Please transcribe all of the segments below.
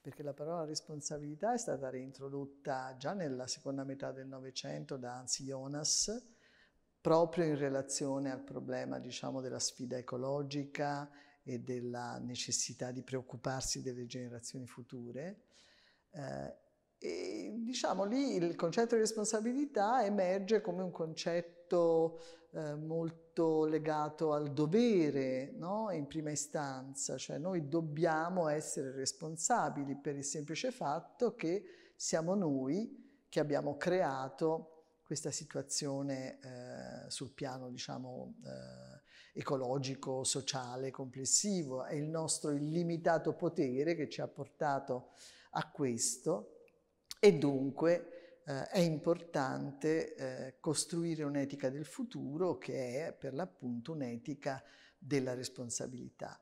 perché la parola responsabilità è stata reintrodotta già nella seconda metà del Novecento da Hans Jonas, proprio in relazione al problema diciamo, della sfida ecologica e della necessità di preoccuparsi delle generazioni future. Eh, e diciamo lì il concetto di responsabilità emerge come un concetto affetto eh, molto legato al dovere, no? in prima istanza, cioè noi dobbiamo essere responsabili per il semplice fatto che siamo noi che abbiamo creato questa situazione eh, sul piano diciamo, eh, ecologico, sociale, complessivo, è il nostro illimitato potere che ci ha portato a questo e dunque eh, è importante eh, costruire un'etica del futuro che è per l'appunto un'etica della responsabilità.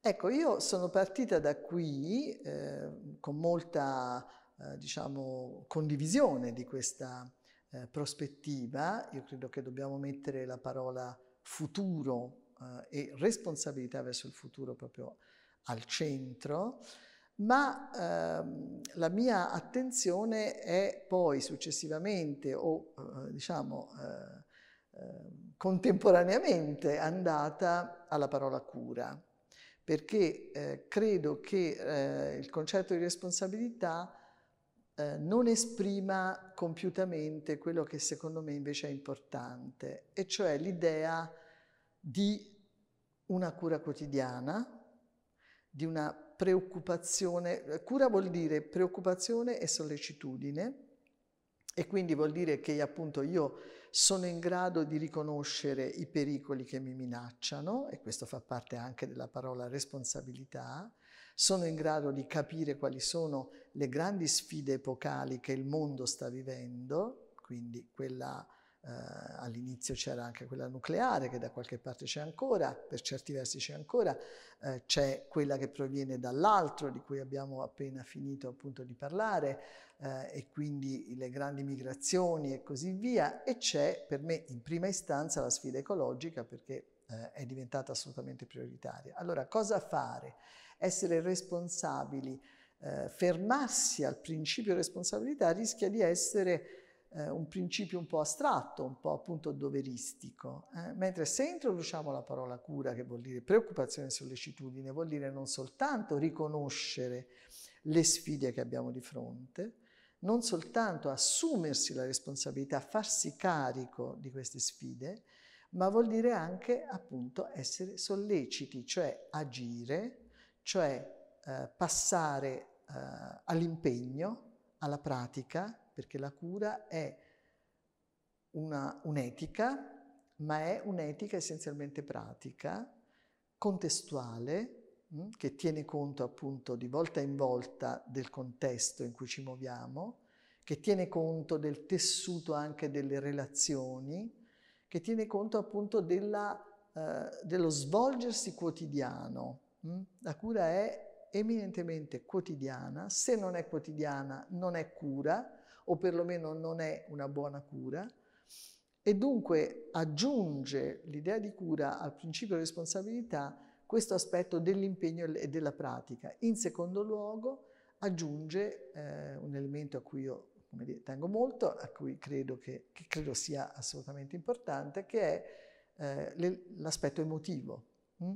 Ecco, io sono partita da qui eh, con molta eh, diciamo, condivisione di questa eh, prospettiva. Io credo che dobbiamo mettere la parola futuro eh, e responsabilità verso il futuro proprio al centro ma ehm, la mia attenzione è poi successivamente o eh, diciamo eh, ehm, contemporaneamente andata alla parola cura, perché eh, credo che eh, il concetto di responsabilità eh, non esprima compiutamente quello che secondo me invece è importante, e cioè l'idea di una cura quotidiana, di una preoccupazione, cura vuol dire preoccupazione e sollecitudine e quindi vuol dire che appunto io sono in grado di riconoscere i pericoli che mi minacciano e questo fa parte anche della parola responsabilità, sono in grado di capire quali sono le grandi sfide epocali che il mondo sta vivendo, quindi quella eh, all'inizio c'era anche quella nucleare che da qualche parte c'è ancora, per certi versi c'è ancora, eh, c'è quella che proviene dall'altro di cui abbiamo appena finito appunto di parlare eh, e quindi le grandi migrazioni e così via e c'è per me in prima istanza la sfida ecologica perché eh, è diventata assolutamente prioritaria. Allora cosa fare? Essere responsabili, eh, fermarsi al principio responsabilità rischia di essere eh, un principio un po' astratto, un po' appunto doveristico, eh? mentre se introduciamo la parola cura, che vuol dire preoccupazione e sollecitudine, vuol dire non soltanto riconoscere le sfide che abbiamo di fronte, non soltanto assumersi la responsabilità, farsi carico di queste sfide, ma vuol dire anche appunto essere solleciti, cioè agire, cioè eh, passare eh, all'impegno, alla pratica, perché la cura è un'etica, ma è un'etica essenzialmente pratica, contestuale, mh, mm, che tiene conto appunto di volta in volta del contesto in cui ci muoviamo, che tiene conto del tessuto anche delle relazioni, che tiene conto appunto della, eh, dello svolgersi quotidiano. Mh? Mm. La cura è eminentemente quotidiana, se non è quotidiana non è cura, o perlomeno non è una buona cura e dunque aggiunge l'idea di cura al principio di responsabilità questo aspetto dell'impegno e della pratica. In secondo luogo aggiunge eh, un elemento a cui io dire, tengo molto, a cui credo, che, che credo sia assolutamente importante, che è eh, l'aspetto emotivo. Mm?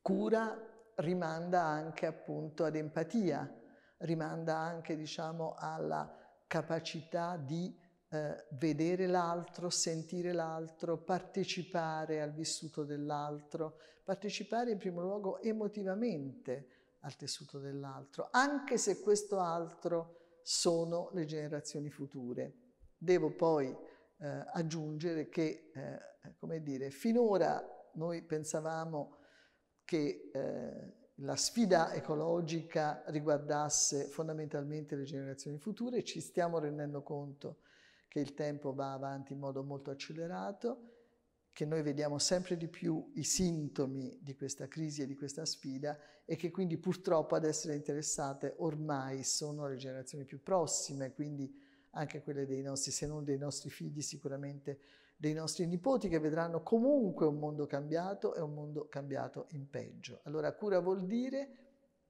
Cura rimanda anche appunto ad empatia, rimanda anche diciamo alla capacità di eh, vedere l'altro, sentire l'altro, partecipare al vissuto dell'altro, partecipare in primo luogo emotivamente al tessuto dell'altro, anche se questo altro sono le generazioni future. Devo poi eh, aggiungere che, eh, come dire, finora noi pensavamo che eh, la sfida ecologica riguardasse fondamentalmente le generazioni future, ci stiamo rendendo conto che il tempo va avanti in modo molto accelerato, che noi vediamo sempre di più i sintomi di questa crisi e di questa sfida e che quindi purtroppo ad essere interessate ormai sono le generazioni più prossime, quindi anche quelle dei nostri, se non dei nostri figli, sicuramente dei nostri nipoti che vedranno comunque un mondo cambiato e un mondo cambiato in peggio. Allora cura vuol dire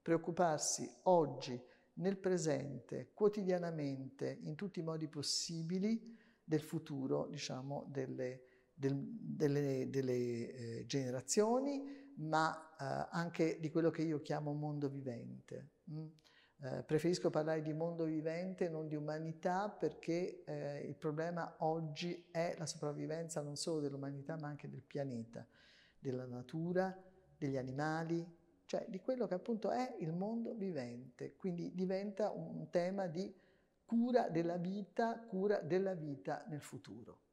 preoccuparsi oggi, nel presente, quotidianamente, in tutti i modi possibili, del futuro diciamo, delle, del, delle, delle eh, generazioni, ma eh, anche di quello che io chiamo mondo vivente. Mm? Eh, preferisco parlare di mondo vivente, non di umanità, perché eh, il problema oggi è la sopravvivenza non solo dell'umanità, ma anche del pianeta, della natura, degli animali, cioè di quello che appunto è il mondo vivente. Quindi diventa un tema di cura della vita, cura della vita nel futuro.